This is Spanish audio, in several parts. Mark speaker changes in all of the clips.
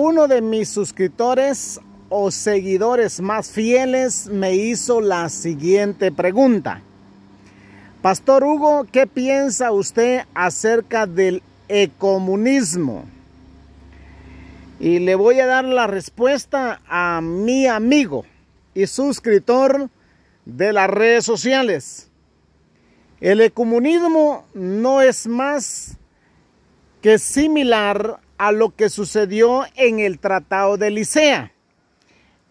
Speaker 1: Uno de mis suscriptores o seguidores más fieles me hizo la siguiente pregunta. Pastor Hugo, ¿qué piensa usted acerca del ecomunismo? Y le voy a dar la respuesta a mi amigo y suscriptor de las redes sociales. El ecomunismo no es más que similar a lo que sucedió en el Tratado de Licea.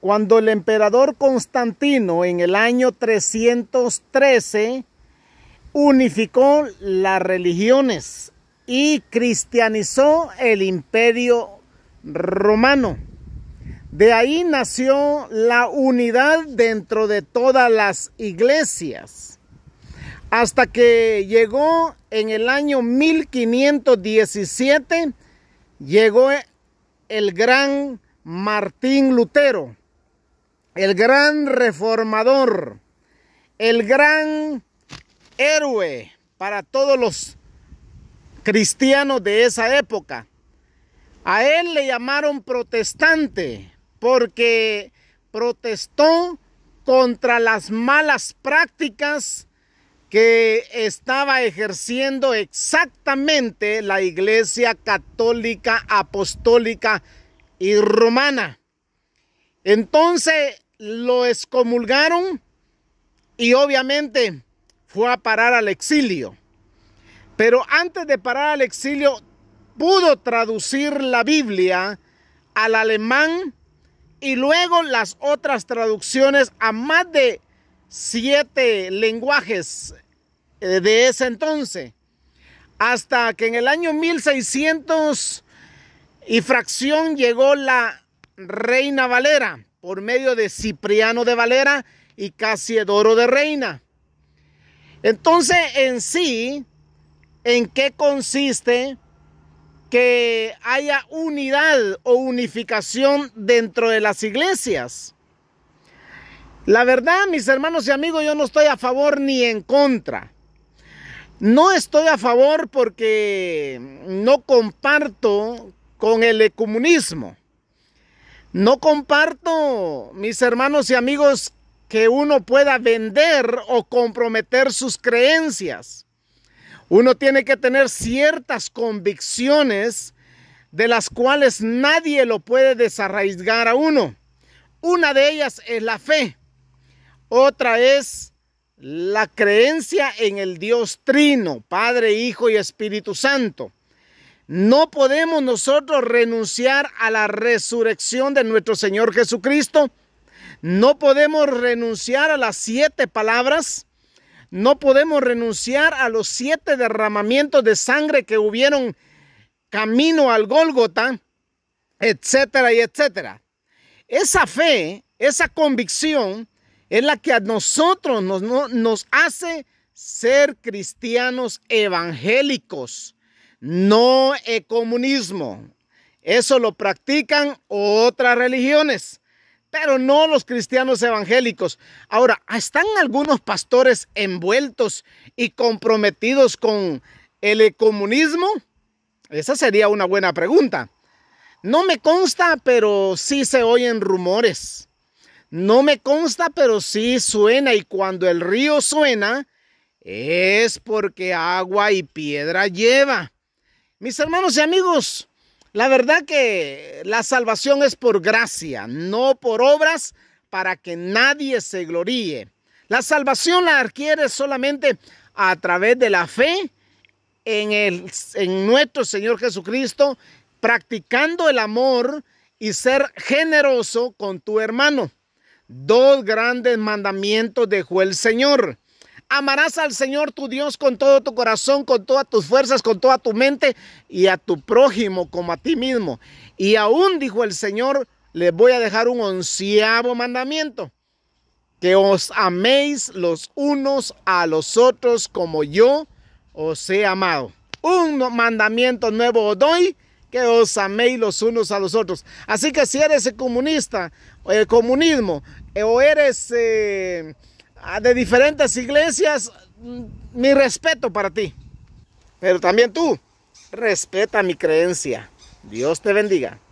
Speaker 1: Cuando el emperador Constantino en el año 313 unificó las religiones y cristianizó el imperio romano. De ahí nació la unidad dentro de todas las iglesias. Hasta que llegó en el año 1517 llegó el gran Martín Lutero, el gran reformador, el gran héroe para todos los cristianos de esa época. A él le llamaron protestante porque protestó contra las malas prácticas que estaba ejerciendo exactamente la Iglesia Católica, Apostólica y Romana. Entonces lo excomulgaron y obviamente fue a parar al exilio. Pero antes de parar al exilio, pudo traducir la Biblia al alemán y luego las otras traducciones a más de siete lenguajes eh, de ese entonces, hasta que en el año 1600 y fracción llegó la Reina Valera por medio de Cipriano de Valera y Casiodoro de Reina. Entonces, en sí, ¿en qué consiste que haya unidad o unificación dentro de las iglesias? La verdad, mis hermanos y amigos, yo no estoy a favor ni en contra. No estoy a favor porque no comparto con el comunismo. No comparto, mis hermanos y amigos, que uno pueda vender o comprometer sus creencias. Uno tiene que tener ciertas convicciones de las cuales nadie lo puede desarraigar a uno. Una de ellas es la fe. Otra es la creencia en el Dios Trino, Padre, Hijo y Espíritu Santo. No podemos nosotros renunciar a la resurrección de nuestro Señor Jesucristo. No podemos renunciar a las siete palabras. No podemos renunciar a los siete derramamientos de sangre que hubieron camino al Gólgota, etcétera y etcétera. Esa fe, esa convicción, es la que a nosotros nos, hace ser cristianos evangélicos, no el comunismo. Eso lo practican otras religiones, pero no los cristianos evangélicos. Ahora, ¿están algunos pastores envueltos y comprometidos con el comunismo? Esa sería una buena pregunta. No me consta, pero sí se oyen rumores. No me consta, pero sí suena y cuando el río suena es porque agua y piedra lleva. Mis hermanos y amigos, la verdad que la salvación es por gracia, no por obras para que nadie se gloríe. La salvación la adquiere solamente a través de la fe en, el, en nuestro Señor Jesucristo, practicando el amor y ser generoso con tu hermano. Dos grandes mandamientos dejó el Señor. Amarás al Señor tu Dios con todo tu corazón, con todas tus fuerzas, con toda tu mente y a tu prójimo como a ti mismo. Y aún dijo el Señor, les voy a dejar un onceavo mandamiento, que os améis los unos a los otros como yo os he amado. Un mandamiento nuevo os doy que os améis los unos a los otros. Así que si eres comunista, eh, comunismo, eh, o eres eh, ah, de diferentes iglesias, mm, mi respeto para ti. Pero también tú, respeta mi creencia. Dios te bendiga.